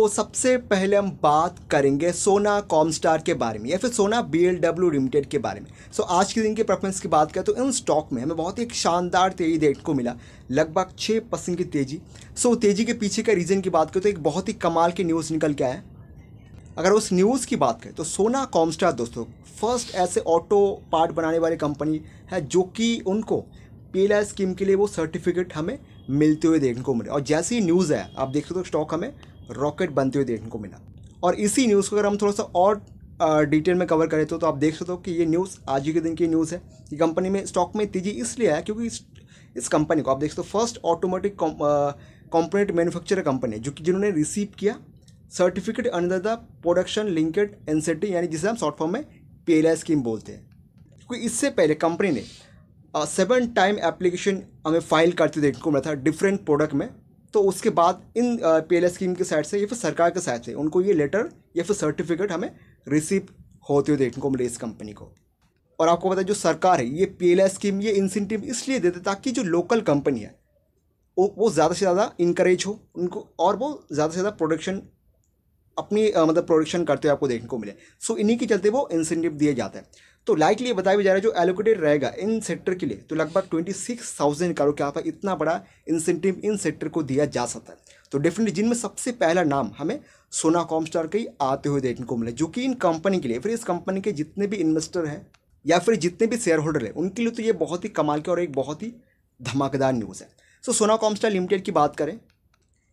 तो सबसे पहले हम बात करेंगे सोना कॉमस्टार के बारे में या फिर सोना बी लिमिटेड के बारे में सो आज के दिन के परफॉर्मेंस की बात करें तो इन स्टॉक में हमें बहुत ही एक शानदार तेजी देखने को मिला लगभग छः परसेंट की तेजी सो so, तेजी के पीछे का रीज़न की बात करें तो एक बहुत ही कमाल की न्यूज़ निकल के आए अगर उस न्यूज़ की बात करें तो सोना कॉमस्टार दोस्तों फर्स्ट ऐसे ऑटो पार्ट बनाने वाली कंपनी है जो कि उनको पीला स्कीम के लिए वो सर्टिफिकेट हमें मिलते हुए देखने को मिले और जैसी न्यूज़ है आप देख सकते हो तो स्टॉक हमें रॉकेट बनते हुए देखने को मिला और इसी न्यूज़ को अगर हम थोड़ा सा और डिटेल में कवर करें तो, तो आप देख सकते हो कि ये न्यूज़ आज ही के दिन की न्यूज़ है कि कंपनी में स्टॉक में तेजी इसलिए आया क्योंकि इस, इस कंपनी को आप देख सकते हो first automatic component manufacturer company है जो कि जिन्होंने रिसीव किया certificate under the production linked incentive यानी जिसे हम शॉर्ट फॉर्म में पी स्कीम बोलते हैं क्योंकि इससे पहले कंपनी ने सेवन टाइम एप्लीकेशन हमें फाइल करते देखने को मिला था डिफरेंट प्रोडक्ट में तो उसके बाद इन पी स्कीम के साइड से या फिर सरकार के साइड से उनको ये लेटर या फिर सर्टिफिकेट हमें रिसीव होते हुए देखने को मिले इस कंपनी को और आपको पता है जो सरकार है ये पी स्कीम ये इंसेंटिव इसलिए देते ताकि जो लोकल कंपनी है वो वो ज़्यादा से ज़्यादा इंकरेज हो उनको और वो ज़्यादा से ज़्यादा प्रोडक्शन अपनी मतलब प्रोडक्शन करते हुए आपको देखने को मिले सो इन्हीं के चलते वो इंसेंटिव दिए जाते हैं तो लाइकली बताया भी जा रहा है जो एलोकेटेड रहेगा इन सेक्टर के लिए तो लगभग ट्वेंटी सिक्स थाउजेंड करोड़ के आप इतना बड़ा इंसेंटिव इन सेक्टर को दिया जा सकता है तो डेफिनेटली जिनमें सबसे पहला नाम हमें सोना कॉमस्टार के आते हुए देखने को मिले जो कि इन कंपनी के लिए फिर इस कंपनी के जितने भी इन्वेस्टर हैं या फिर जितने भी शेयर होल्डर हैं उनके लिए तो ये बहुत ही कमाल की और एक बहुत ही धमाकेदार न्यूज़ है सो सोना कॉमस्टार लिमिटेड की बात करें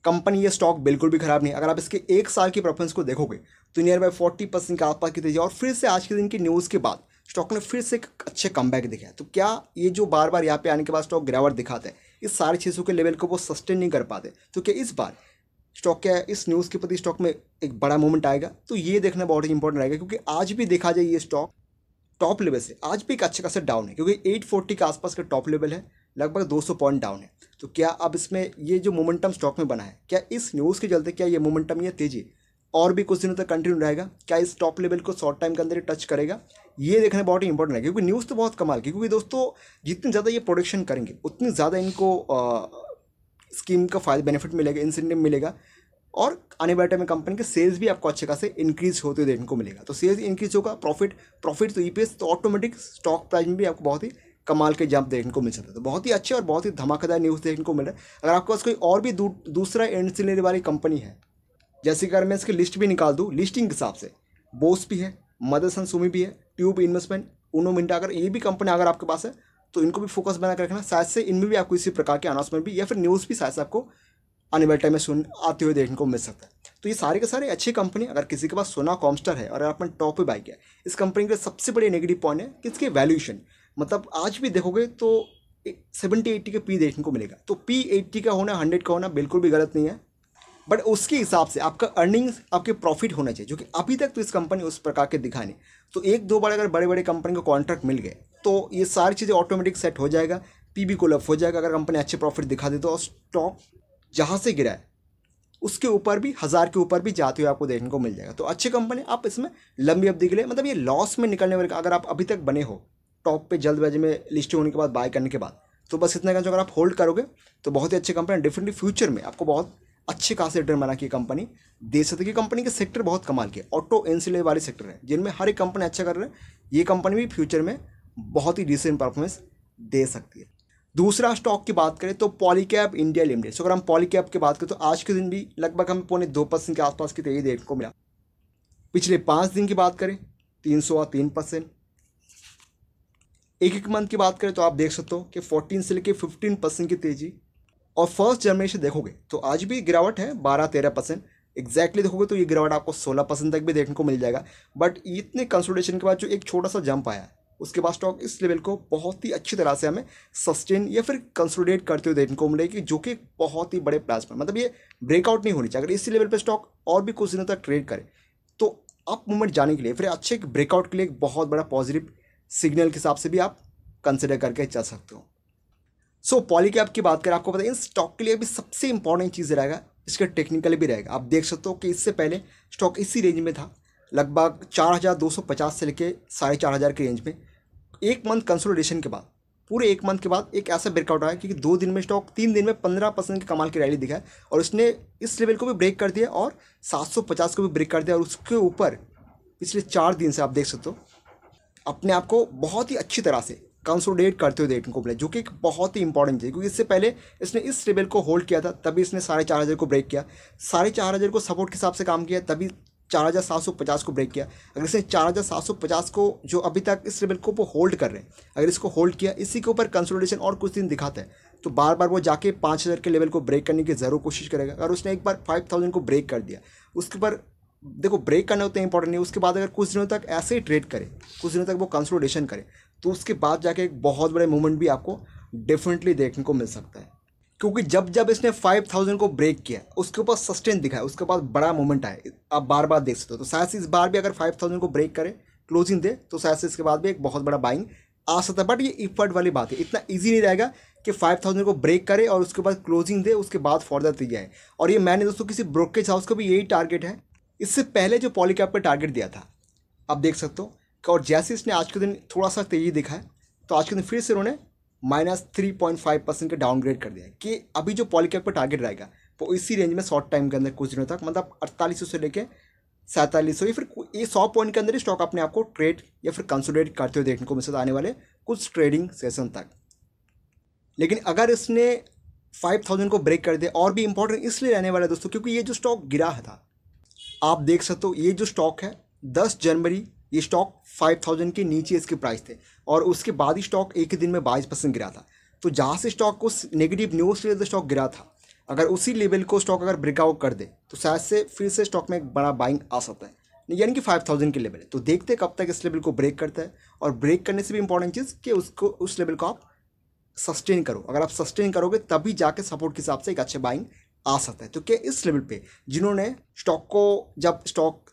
कंपनी ये स्टॉक बिल्कुल भी खराब नहीं अगर आप इसके एक साल की परफॉर्मेंस को देखोगे तो नियर बाय फोर्टी परसेंट के आसपास की तेजी और फिर से आज के दिन की न्यूज़ के बाद स्टॉक ने फिर से एक अच्छे कम दिखाया तो क्या ये जो बार बार यहाँ पे आने के बाद स्टॉक गिरावट दिखाते हैं इस सारी छः के लेवल को वो सस्टेन नहीं कर पाते तो क्या इस बार स्टॉक क्या इस न्यूज़ के प्रति स्टॉक में एक बड़ा मूवमेंट आएगा तो ये देखना बहुत ही इंपॉर्टेंट रहेगा क्योंकि आज भी देखा जाए ये स्टॉक टॉप लेवल से आज भी एक अच्छे खासा डाउन है क्योंकि 840 के आसपास का टॉप लेवल है लगभग 200 पॉइंट डाउन है तो क्या अब इसमें ये जो मोमेंटम स्टॉक में बना है क्या इस न्यूज़ के चलते क्या ये मोमेंटम या तेज़ी और भी कुछ दिनों तक कंटिन्यू रहेगा क्या इस टॉप लेवल को शॉर्ट टाइम के अंदर टच करेगा ये देखना बहुत ही इंपॉर्टेंट है क्योंकि न्यूज़ तो बहुत कमाल की क्योंकि दोस्तों जितनी ज़्यादा ये प्रोडक्शन करेंगे उतनी ज़्यादा इनको आ, स्कीम का फायदा बेनिफिट मिलेगा इंसेंटिव मिलेगा और आने वाले टाइम में कंपनी के सेल्स भी आपको अच्छे खासे इंक्रीज होते हुए देखने को मिलेगा तो सेल्स इंक्रीज होगा प्रॉफिट प्रॉफिट तो ई तो ऑटोमेटिक स्टॉक प्राइस में भी आपको बहुत ही कमाल के जंप देखने को मिल सकता है तो बहुत ही अच्छे और बहुत ही धमाकेदार न्यूज़ देखने को मिल रहा है अगर आपके पास कोई और भी दूसरा एंड से वाली कंपनी है जैसे कि अगर मैं इसकी लिस्ट भी निकाल दूँ लिस्टिंग के हिसाब से बोस भी है मदरसन सुमी भी है ट्यूब इन्वेस्टमेंट उनो मिनटा अगर ये भी कंपनी अगर आपके पास है तो इनको भी फोकस बनाकर रखना शायद से इनमें भी आपको इसी प्रकार के अनाउंसमेंट भी या फिर न्यूज़ भी शायद से आपको आने वाले टाइम में सुन आते हुए देखने को मिल सकता है तो ये सारे के सारे अच्छी कंपनी अगर किसी के पास सोना कॉमस्टर है और अगर अपन टॉप पर बाई किया इस कंपनी का सबसे बड़े नेगेटिव पॉइंट है कि इसके वैल्यूशन मतलब आज भी देखोगे तो सेवेंटी एट्टी का पी देखने को मिलेगा तो पी एट्टी का होना हंड्रेड का होना बिल्कुल भी गलत नहीं है बट उसके हिसाब से आपका अर्निंग्स आपके प्रॉफिट होना चाहिए जो कि अभी तक तो इस कंपनी उस प्रकार के दिखा नहीं तो एक दो बार अगर बड़े बड़े कंपनी को कॉन्ट्रैक्ट मिल गए तो ये सारी चीज़ें ऑटोमेटिक सेट हो जाएगा पी बी कोलअप हो जाएगा अगर कंपनी अच्छे प्रॉफिट दिखा दे तो और स्टॉक जहाँ से गिरा है उसके ऊपर भी हज़ार के ऊपर भी जाते हुए आपको देखने को मिल जाएगा तो अच्छी कंपनी आप इसमें लंबी अवधि के लिए मतलब ये लॉस में निकलने वाले अगर आप अभी तक बने हो टॉप पे जल्दबाजी में लिस्ट होने के बाद बाय करने के बाद तो बस इतना कहना अगर आप होल्ड करोगे तो बहुत ही अच्छी कंपनी डेफिनेटली फ्यूचर में आपको बहुत अच्छे खासे रिटर्न बना की कंपनी दे सकती है कंपनी के सेक्टर बहुत कमाल के ऑटो एनसिले वाले सेक्टर है जिनमें हर एक कंपनी अच्छा कर रहे हैं ये कंपनी भी फ्यूचर में बहुत ही डिसेंट परफॉर्मेंस दे सकती है दूसरा स्टॉक की बात करें तो पॉलीकैप इंडिया लिमिटेड अगर हम पॉलीकैप की बात करें तो आज के दिन भी लगभग हमें पौने दो परसेंट के आसपास की तेजी तो देखने को मिला पिछले पाँच दिन की बात करें तीन सौ तीन परसेंट एक एक मंथ की बात करें तो आप देख सकते हो कि फोर्टीन से लेकर फिफ्टीन परसेंट की तेज़ी और फर्स्ट जनवरी देखोगे तो आज भी गिरावट है बारह तेरह परसेंट एग्जैक्टली देखोगे तो ये गिरावट आपको सोलह परसेंट तक भी देखने को मिल जाएगा बट इतने कंसोलिडेशन के बाद जो एक छोटा सा जंप आया उसके बाद स्टॉक इस लेवल को बहुत ही अच्छी तरह से हमें सस्टेन या फिर कंसोलिडेट करते हुए देखने को मिलेगी जो कि बहुत ही बड़े प्राइस पर मतलब ये ब्रेकआउट नहीं होनी चाहिए अगर इसी लेवल पर स्टॉक और भी कुछ दिनों तक ट्रेड करे तो अप मूवमेंट जाने के लिए फिर अच्छे ब्रेकआउट के लिए एक बहुत बड़ा पॉजिटिव सिग्नल के हिसाब से भी आप कंसिडर करके चल सकते हो सो so, पॉलीकैप की बात करें आपको पता है इन स्टॉक के लिए भी सबसे इंपॉर्टेंट चीज़ रहेगा इसका टेक्निकली भी रहेगा आप देख सकते हो कि इससे पहले स्टॉक इसी रेंज में था लगभग चार हज़ार दो सौ पचास से लेके साढ़े चार हज़ार के रेंज में एक मंथ कंसोलिडेशन के बाद पूरे एक मंथ के बाद एक ऐसा ब्रेकआउट आया क्योंकि दो दिन में स्टॉक तीन दिन में पंद्रह परसेंट की कमाल की रैली दिखाई और उसने इस लेवल को भी ब्रेक कर दिया और सात सौ पचास को भी ब्रेक कर दिया और उसके ऊपर पिछले चार दिन से आप देख सकते हो अपने आप को बहुत ही अच्छी तरह से कंसोडेट करते हुए देखने को मिला जो कि एक बहुत ही इंपॉर्टेंट चीज़ क्योंकि इससे पहले इसने इस लेवल को होल्ड किया था तभी इसने साढ़े चार हज़ार को ब्रेक किया साढ़े चार हज़ार को सपोर्ट के हिसाब से काम किया तभी चार हज़ार सात सौ पचास को ब्रेक किया अगर इसने चार हज़ार सात सौ पचास को जो अभी तक इस लेवल को वो होल्ड कर रहे हैं अगर इसको होल्ड किया इसी के ऊपर कंसोलिडेशन और कुछ दिन दिखाता है तो बार बार वो जाके पाँच हज़ार के लेवल को ब्रेक करने की ज़रूर कोशिश करेगा अगर उसने एक बार फाइव थाउजेंड को ब्रेक कर दिया उसके ऊपर देखो ब्रेक करना उतना इंपॉर्टेंट नहीं उसके बाद अगर कुछ दिनों तक ऐसे ही ट्रेड करें कुछ दिनों तक वो कंसोलिडेशन करे तो उसके बाद जाके एक बहुत बड़े मूवमेंट भी आपको डेफिनेटली देखने को मिल सकता है क्योंकि जब जब इसने फाइव थाउजेंड को ब्रेक किया उसके ऊपर सस्टेन दिखा है उसके बाद बड़ा मोमेंट आया आप बार बार देख सकते हो तो शायद इस बार भी अगर फाइव थाउजेंड को ब्रेक करे क्लोजिंग दे तो शायद इसके बाद भी एक बहुत बड़ा बाइंग आ सकता है बट ये इफर्ट वाली बात है इतना ईजी नहीं रहेगा कि थाउजेंड को ब्रेक करे और उसके बाद क्लोजिंग दे उसके बाद फर्दर दी जाए और ये मैंने दोस्तों किसी ब्रोकेज हाउस का भी यही टारगेट है इससे पहले जो पॉलीकैप का टारगेट दिया था आप देख सकते हो और जैसे इसने आज के दिन थोड़ा सा तेज़ी दिखा है तो आज के दिन फिर से उन्होंने minus three point five percent का डाउनग्रेड कर दिया कि अभी जो पॉलीकैप का टारगेट रहेगा वो इसी रेंज में शॉर्ट टाइम के अंदर कुछ दिनों तक मतलब अड़तालीस से लेकर सैंतालीस सौ या फिर ये सौ पॉइंट के अंदर ही स्टॉक अपने आप को ट्रेड या फिर कंसोलिडेट करते हुए देखने को मिल तो आने वाले कुछ ट्रेडिंग सेशन तक लेकिन अगर इसने फाइव थाउजेंड को ब्रेक कर दे और भी इम्पोर्टेंट इसलिए रहने वाला है दोस्तों क्योंकि ये जो स्टॉक गिरा था आप देख सकते हो ये जो स्टॉक है दस जनवरी ये स्टॉक फाइव थाउजेंड के नीचे इसके प्राइस थे और उसके बाद ही स्टॉक एक ही दिन में बाईस परसेंट गिरा था तो जहाँ से स्टॉक को नेगेटिव न्यूज़ से स्टॉक गिरा था अगर उसी लेवल को स्टॉक अगर ब्रेकआउट कर दे तो शायद से फिर से स्टॉक में एक बड़ा बाइंग आ सकता है यानी कि फाइव थाउजेंड के लेवल है तो देखते हैं कब तक इस लेवल को ब्रेक करता है और ब्रेक करने से भी इंपॉर्टेंट चीज़ कि उसको उस लेवल को आप सस्टेन करो अगर आप सस्टेन करोगे तभी जाके सपोर्ट के हिसाब से एक अच्छे बाइंग आ सकता है तो क्या इस लेवल पे जिन्होंने स्टॉक को जब स्टॉक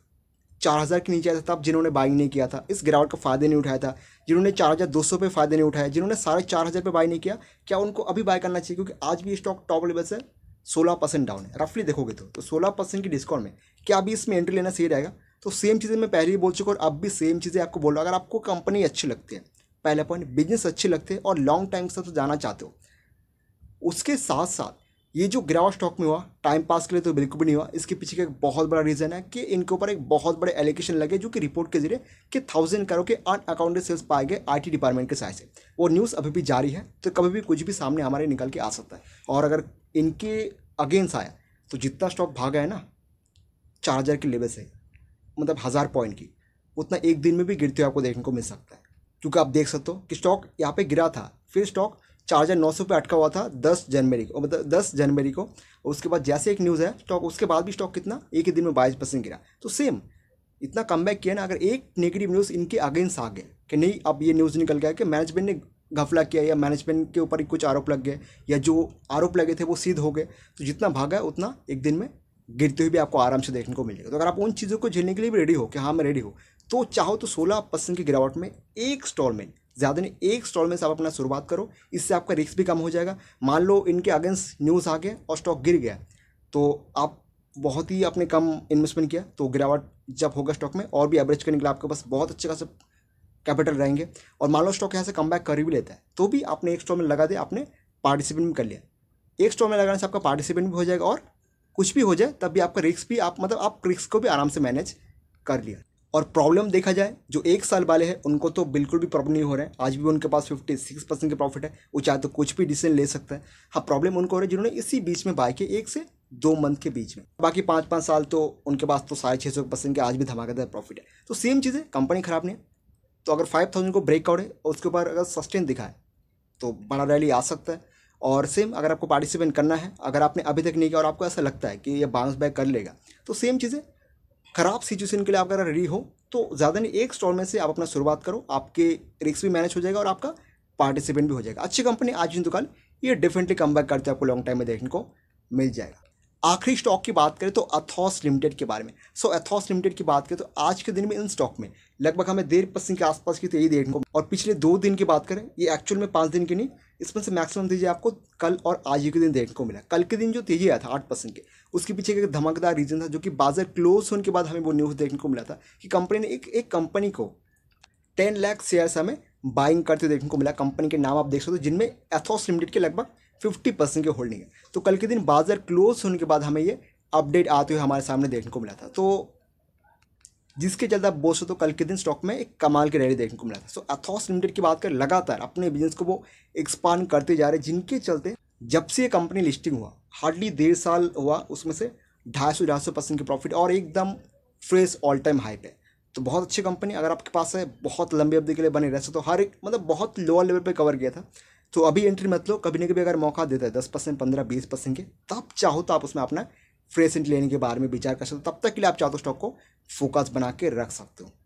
चार हज़ार के नीचे आया था तब जिन्होंने बाई नहीं किया था इस गिरावट का फ़ायदा नहीं उठाया था जिन्होंने चार हज़ार दो सौ पे फ़ायदे नहीं उठाया जिन्होंने साढ़े चार हज़ार पर बाई नहीं किया क्या उनको अभी बाय करना चाहिए क्योंकि आज भी स्टॉक टॉप लेवल से सोलह परसेंट डाउन है रफली देखोगे तो, तो सोलह परसेंट की डिस्काउंट में क्या अभी इसमें एंट्री लेना सही रहेगा तो सेम चीज़ें मैं पहले ही बोल चुका और अब भी सेम चीज़ें आपको बोल रहा अगर आपको कंपनी अच्छी लगती है पहला पॉइंट बिजनेस अच्छे लगते हैं और लॉन्ग टाइम से तो जाना चाहते हो उसके साथ साथ ये जो गिराव स्टॉक में हुआ टाइम पास के लिए तो बिल्कुल भी नहीं हुआ इसके पीछे का एक बहुत बड़ा रीज़न है कि इनके ऊपर एक बहुत बड़े एलिगेशन लगे जो कि रिपोर्ट के जरिए कि थाउजेंड करोड़ के अन अकाउंटेड सेल्स पाए गए आईटी डिपार्टमेंट के सहाय से वो न्यूज़ अभी भी जारी है तो कभी भी कुछ भी सामने हमारे निकल के आ सकता है और अगर इनके अगेंस्ट आया तो जितना स्टॉक भागा है ना चार हज़ार के लेवल से मतलब हज़ार पॉइंट की उतना एक दिन में भी गिरते हुए आपको देखने को मिल सकता है क्योंकि आप देख सकते हो कि स्टॉक यहाँ पे गिरा था फिर स्टॉक चार हज़ार नौ सौ रुपये अटका हुआ था दस जनवरी को मतलब दस जनवरी को उसके बाद जैसे एक न्यूज़ है स्टॉक उसके बाद भी स्टॉक कितना एक ही दिन में बाईस परसेंट गिरा तो सेम इतना कम बैक किया ना अगर एक नेगेटिव न्यूज़ इनके अगेंस्ट आ गए कि नहीं अब ये न्यूज़ निकल गया कि मैनेजमेंट ने घफला किया या मैनेजमेंट के ऊपर कुछ आरोप लग गए या जो आरोप लगे थे वो सिद्ध हो गए तो जितना भागा है उतना एक दिन में गिरते हुए भी आपको आराम से देखने को मिल जाएगा तो अगर आप उन चीज़ों को झेलने के लिए भी रेडी हो कि हाँ मैं रेडी हूँ तो चाहो तो सोलह परसेंट की गिरावट में एक स्टॉलमेंट ज़्यादा नहीं एक स्टॉल में से आप अपना शुरुआत करो इससे आपका रिस्क भी कम हो जाएगा मान लो इनके अगेंस्ट न्यूज़ आ गया और स्टॉक गिर गया तो आप बहुत ही आपने कम इन्वेस्टमेंट किया तो गिरावट जब होगा स्टॉक में और भी एवरेज करने के लिए आपके पास बहुत अच्छे खास कैपिटल रहेंगे और मान लो स्टॉक यहाँ से कम बैक कर भी लेता है तो भी आपने एक स्टॉक में लगा दिया आपने पार्टिसिपेंट भी कर लिया एक स्टॉक में लगाने से आपका पार्टिसिपेंट भी हो जाएगा और कुछ भी हो जाए तब भी आपका रिस्क भी आप मतलब आप रिस्क को भी आराम से मैनेज कर लिया और प्रॉब्लम देखा जाए जो एक साल वाले हैं उनको तो बिल्कुल भी प्रॉब्लम नहीं हो रहा है आज भी उनके पास फिफ्टी सिक्स परसेंट के प्रॉफिट है वो चाहे तो कुछ भी डिसीजन ले सकता है हाँ प्रॉब्लम उनको हो रहा है जिन्होंने इसी बीच में बाय के एक से दो मंथ के बीच में बाकी पाँच पाँच साल तो उनके पास तो साढ़े छः सौ परसेंट के आज भी धमाकेदार प्रॉफिट है तो सेम चीज़ है कंपनी ख़राब नहीं है तो अगर फाइव थाउजेंड को ब्रेकआउट है और उसके ऊपर अगर सस्टेन दिखाए तो बड़ा रैली आ सकता है और सेम अगर आपको पार्टिसिपेट करना है अगर आपने अभी तक नहीं किया और आपको ऐसा लगता है कि ये बाउंस बैक कर लेगा तो सेम चीज़ है ख़राब सिचुएशन के लिए आप अगर रेडी हो तो ज़्यादा नहीं एक में से आप अपना शुरुआत करो आपके रिस्क भी मैनेज हो जाएगा और आपका पार्टिसिपेंट भी हो जाएगा अच्छी कंपनी आज नहीं तो कल ये डेफिनेटली कम बैक करते आपको लॉन्ग टाइम में देखने को मिल जाएगा आखिरी स्टॉक की बात करें तो अथॉस लिमिटेड के बारे में सो एथॉस अथॉस लिमिटेड की बात करें तो आज के दिन में इन स्टॉक में लगभग हमें डेढ़ परसेंट के आसपास की तेजी तो देखने को और पिछले दो दिन की बात करें ये एक्चुअल में पाँच दिन की नहीं इसमें से मैक्सिमम तेजी आपको कल और आज के दिन देखने को मिला कल के दिन जो तेजी आया था आठ परसेंट के उसके पीछे एक धमाकेदार रीजन था जो कि बाजार क्लोज होने के बाद हमें वो न्यूज़ देखने को मिला था कि कंपनी ने एक एक कंपनी को टेन लैख शेयर्स हमें बाइंग करते देखने को मिला कंपनी के नाम आप देख सकते हो जिनमें एथॉस लिमिटेड के लगभग फिफ्टी परसेंट की होल्डिंग है तो कल के दिन बाजार क्लोज होने के बाद हमें ये अपडेट आते हुए हमारे सामने देखने को मिला था तो जिसके चलते आप बोल सकते हो कल के दिन स्टॉक में एक कमाल की रैली देखने को मिला था सो अथॉस लिमिटेड की बात कर लगातार अपने बिजनेस को वो एक्सपांड करते जा रहे जिनके चलते जब से ये कंपनी लिस्टिंग हुआ हार्डली डेढ़ साल हुआ उसमें से ढाई सौ ढाई सौ परसेंट की प्रॉफिट और एकदम फ्रेश ऑल टाइम हाई पे तो बहुत अच्छी कंपनी अगर आपके पास है बहुत लंबी अवधि के लिए बने रह सकते तो हर एक मतलब बहुत लोअर लेवल पर कवर किया था तो अभी एंट्री मत लो कभी ना कभी अगर मौका देता है दस परसेंट पंद्रह बीस परसेंट के तब चाहो तो आप उसमें अपना फ्रेश एंट्री लेने के बारे में विचार कर सकते हो तब तक के लिए आप चाहो तो स्टॉक को फोकस बना के रख सकते हो